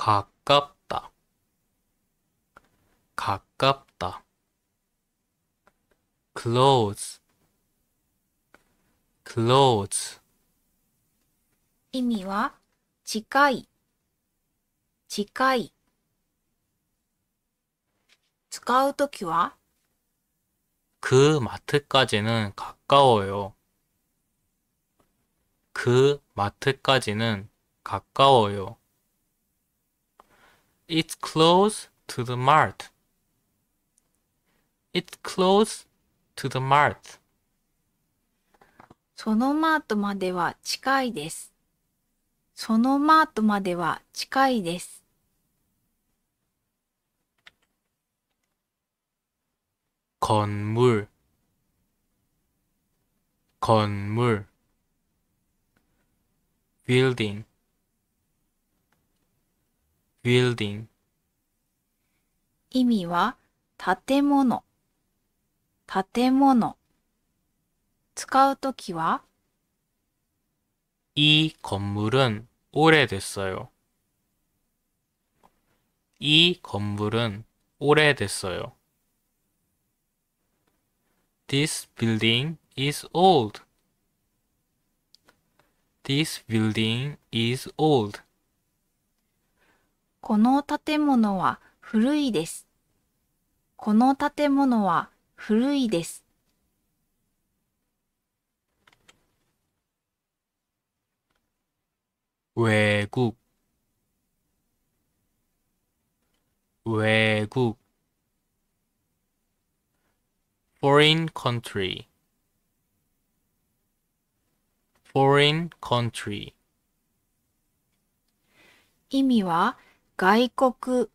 가깝다. 가깝다. close close 意味は近い近い使うときは그 마트까지는 가까워요. 그 마트까지는 가까워요. It's close to the mart. It's close to the mart. そのマートまでは近いです。そのマートまでは近いです。건물건물 building, building 意味は建物建物使うときは이건물은오래됐어요이건물은오래됐어요 This building is old. This building is old. この建物は古いです。この建物は古いです。외국외국 foreign country foreign country 意味は外国、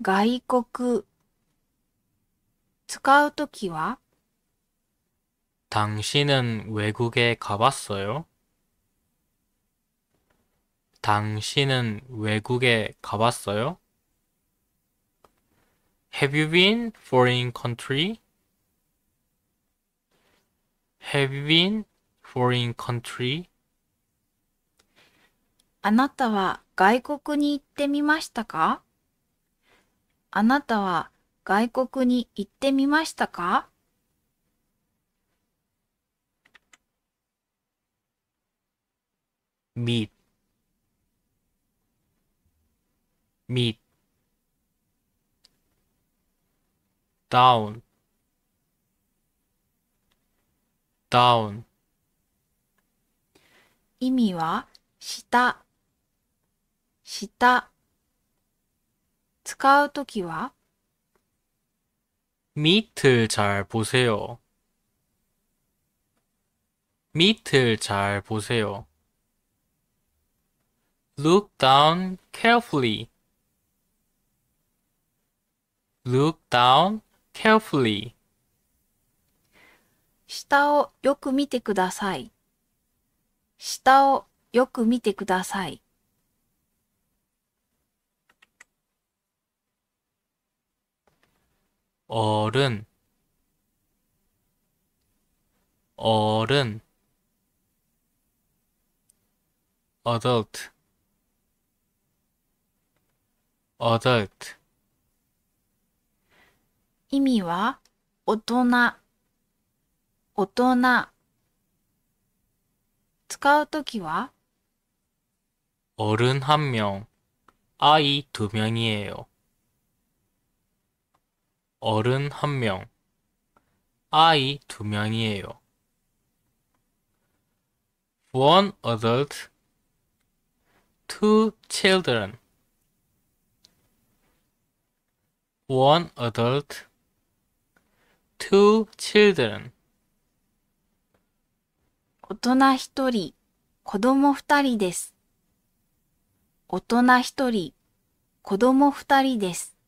外国。使うときは、당신은외국에가봤어요당신은외국에가봤어요 Have you been foreign country? Have you been foreign country? あなたは外国に行ってみましたかあなたは外国に行ってみましたかみ、み、ダウン、ダウン。意味は、したした。使うときは、밑을잘보세요밑을잘보세요 Look down carefully. Look down carefully. 下をよく見てください。下をよく見てください。 어른 어른 adult adult 意味は大人大人使うときは 어른 한 명, 아이 두 명이에요. 어른한명아이두명이에요 One adult, two children. One adult, two children. 大人一人、子供二人です。大人一人、子供二人です。